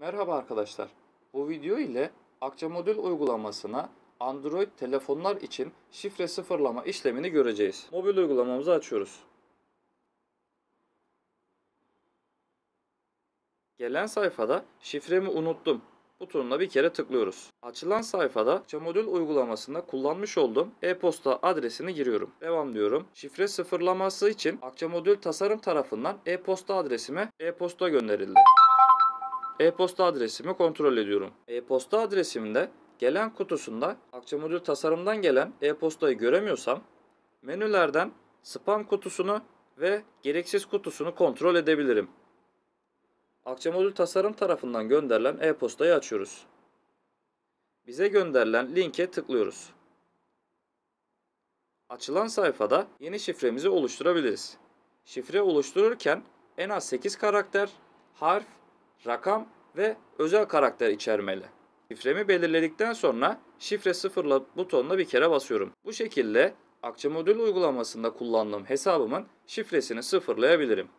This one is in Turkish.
Merhaba arkadaşlar. Bu video ile Akça Modül uygulamasına Android telefonlar için şifre sıfırlama işlemini göreceğiz. Mobil uygulamamızı açıyoruz. Gelen sayfada şifremi unuttum butonuna bir kere tıklıyoruz. Açılan sayfada Camodül uygulamasında kullanmış olduğum e-posta adresini giriyorum. Devam diyorum. Şifre sıfırlaması için Akçamodül Tasarım tarafından e-posta adresime e-posta gönderildi e-posta adresimi kontrol ediyorum. E-posta adresimde gelen kutusunda Akçamodül Tasarım'dan gelen e-postayı göremiyorsam menülerden spam kutusunu ve gereksiz kutusunu kontrol edebilirim. Akçamodül Tasarım tarafından gönderilen e-postayı açıyoruz. Bize gönderilen linke tıklıyoruz. Açılan sayfada yeni şifremizi oluşturabiliriz. Şifre oluştururken en az 8 karakter, harf rakam ve özel karakter içermeli. Şifremi belirledikten sonra şifre sıfırla butonuna bir kere basıyorum. Bu şekilde Akça Modül uygulamasında kullandığım hesabımın şifresini sıfırlayabilirim.